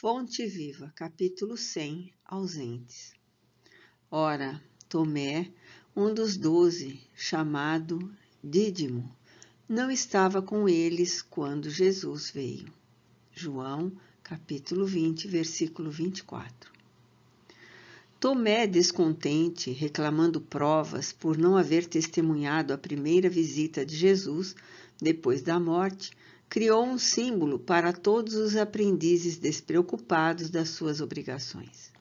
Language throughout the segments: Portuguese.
Fonte Viva, capítulo 100, ausentes. Ora, Tomé, um dos doze, chamado Dídimo, não estava com eles quando Jesus veio. João, capítulo 20, versículo 24. Tomé, descontente, reclamando provas por não haver testemunhado a primeira visita de Jesus depois da morte, criou um símbolo para todos os aprendizes despreocupados das suas obrigações.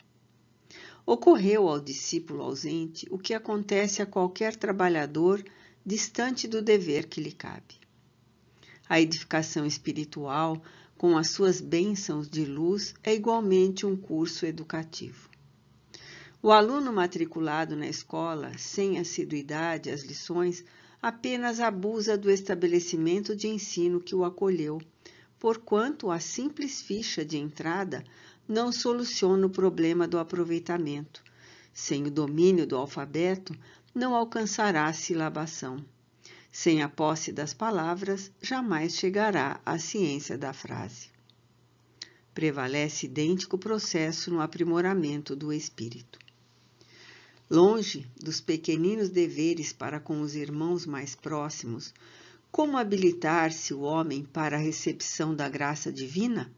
Ocorreu ao discípulo ausente o que acontece a qualquer trabalhador distante do dever que lhe cabe. A edificação espiritual, com as suas bênçãos de luz, é igualmente um curso educativo. O aluno matriculado na escola, sem assiduidade às lições, apenas abusa do estabelecimento de ensino que o acolheu, porquanto a simples ficha de entrada não soluciona o problema do aproveitamento. Sem o domínio do alfabeto, não alcançará a silabação. Sem a posse das palavras, jamais chegará à ciência da frase. Prevalece idêntico processo no aprimoramento do espírito longe dos pequeninos deveres para com os irmãos mais próximos, como habilitar-se o homem para a recepção da graça divina?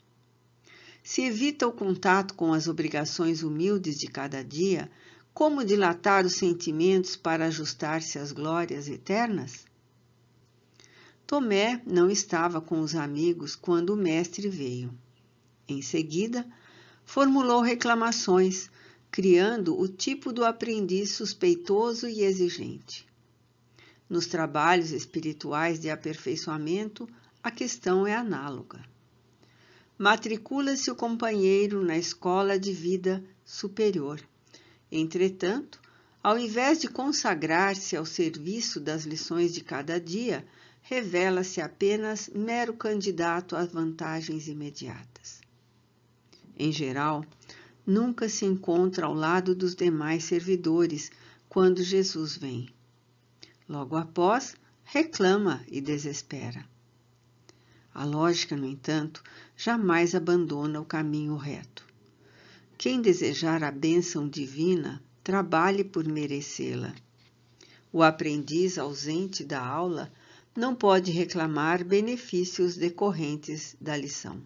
Se evita o contato com as obrigações humildes de cada dia, como dilatar os sentimentos para ajustar-se às glórias eternas? Tomé não estava com os amigos quando o mestre veio. Em seguida, formulou reclamações, criando o tipo do aprendiz suspeitoso e exigente. Nos trabalhos espirituais de aperfeiçoamento, a questão é análoga. Matricula-se o companheiro na escola de vida superior. Entretanto, ao invés de consagrar-se ao serviço das lições de cada dia, revela-se apenas mero candidato às vantagens imediatas. Em geral, nunca se encontra ao lado dos demais servidores quando Jesus vem. Logo após, reclama e desespera. A lógica, no entanto, jamais abandona o caminho reto. Quem desejar a bênção divina, trabalhe por merecê-la. O aprendiz ausente da aula não pode reclamar benefícios decorrentes da lição.